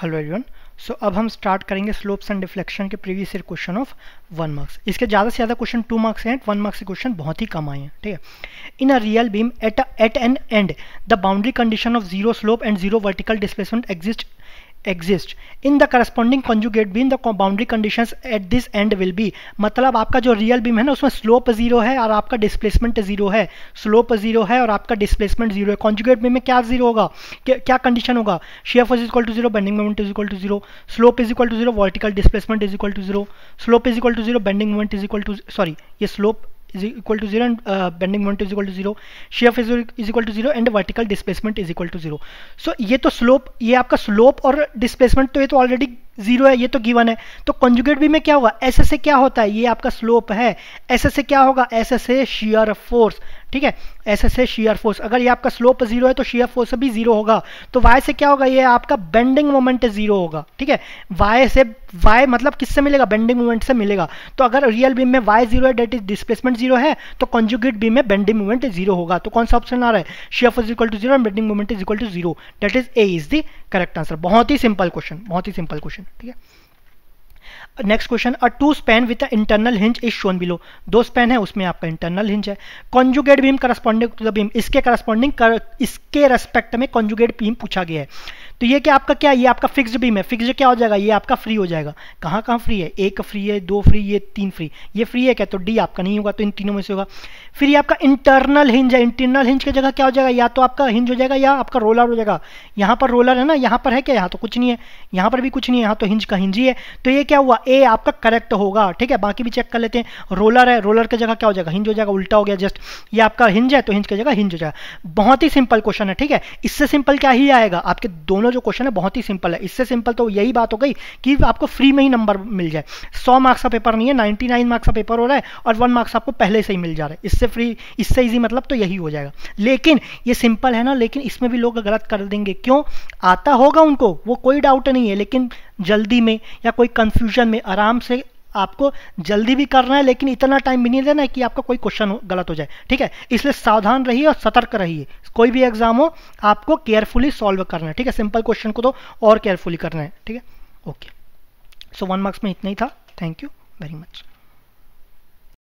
hello everyone so अब हम start करेंगे स्लोप्स एंड डिफ्लेक्शन के previous year question of one marks इसके ज़्यादा से ज़्यादा क्वेश्चन टू मार्क्स हैं वन मार्क्स के क्वेश्चन बहुत ही कम आए हैं ठीक है in a real beam at at an end the boundary condition of zero slope and zero vertical displacement exist exist in the corresponding conjugate beam the boundary conditions at this end will be मतलब आपका जो real beam है ना उसमें slope zero है और आपका displacement zero है स्लोप जीरो है और आपका डिस्प्लेसमेंट जीरो है कॉन्जुगेट बीम में क्या जीरो होगा क्या कंडीशन होगा shear force is equal to zero bending moment is equal to zero slope is equal to zero vertical displacement is equal to zero slope is equal to zero bending moment is equal to sorry ये slope is equal to 0 and uh, bending moment is equal to 0 shear force is equal to 0 and vertical displacement is equal to 0 so ये तो slope ये आपका slope और displacement तो ये तो already zero है ये तो गिवन है तो कॉन्जुगेट बी में क्या होगा ऐसे से क्या होता है ये आपका स्लोप है ऐसे से क्या होगा एस से शियर फोर्स ठीक है एस से शियर फोर्स अगर ये आपका स्लोप जीरो है तो शियर फोर्स भी जीरो होगा तो वाई से क्या होगा ये आपका बेंडिंग मोमेंट जीरो होगा ठीक है वाई से वाई मतलब किससे मिलेगा बेंडिंग मोमेंट से मिलेगा तो अगर रियल बीम में वाई जीरो है डेट इज डिस्प्लेसमेंट जीरो है तो कॉन्जुगेट बीम में बेंडिंग मोमेंट जीरो होगा तो कौन सा ऑप्शन आ रहा है shear force equal to zero bending moment is equal to zero that is A is the correct answer बहुत ही सिंपल क्वेश्चन बहुत ही सिंपल क्वेश्चन क्वेश्चन ठीक है next question a two span with internal hinge is shown below दो span है उसमें आपका इंटरनल हिंज है conjugate beam corresponding to the beam इसके करस्पॉन्डिंग इसके रेस्पेक्ट में कॉन्जुगेट बीम पूछा गया है तो ये क्या आपका क्या ये आपका फिक्स्ड बीम है फिक्स्ड क्या हो जाएगा ये आपका फ्री हो जाएगा कहाँ कहाँ फ्री है एक फ्री है दो फ्री ये तीन फ्री ये फ्री है क्या तो डी आपका नहीं होगा तो इन तीनों में से होगा फिर ये आपका इंटरनल हिंज है इंटरनल हिंज की जगह क्या हो जाएगा या तो आपका हिंज हो जाएगा या आपका रोलर हो जाएगा यहाँ पर रोलर है ना यहाँ पर है क्या यहाँ तो कुछ नहीं है यहाँ पर भी कुछ नहीं है यहाँ तो हिंज का हिंज ही है तो ये क्या हुआ ए आपका करेक्ट होगा ठीक है बाकी भी चेक कर लेते हैं रोलर है रोलर की जगह क्या हो जाएगा हिंज हो जाएगा उल्टा हो गया जस्ट ये आपका हिंज है तो हिंज की जगह हिंज हो जाएगा बहुत ही सिंपल क्वेश्चन है ठीक है इससे सिंपल क्या ही आएगा आपके दोनों दोनों जो क्वेश्चन है बहुत ही सिंपल है इससे सिंपल तो यही बात हो गई कि आपको फ्री में ही नंबर मिल जाए सौ मार्क्स का पेपर नहीं है नाइन्टी नाइन मार्क्स का पेपर हो रहा है और वन मार्क्स आपको पहले से ही मिल जा रहा है इससे फ्री इससे ईजी मतलब तो यही हो जाएगा लेकिन ये सिंपल है ना लेकिन इसमें भी लोग गलत कर देंगे क्यों आता होगा उनको वो कोई डाउट नहीं है लेकिन जल्दी में या कोई कंफ्यूजन में आराम से आपको जल्दी भी करना है लेकिन इतना टाइम भी नहीं देना है कि आपका कोई क्वेश्चन गलत हो जाए ठीक है इसलिए सावधान रहिए और सतर्क रहिए कोई भी एग्जाम हो आपको केयरफुली सॉल्व करना है ठीक है सिंपल क्वेश्चन को तो और केयरफुली करना है ठीक है ओके सो वन मार्क्स में इतना ही था थैंक यू वेरी मच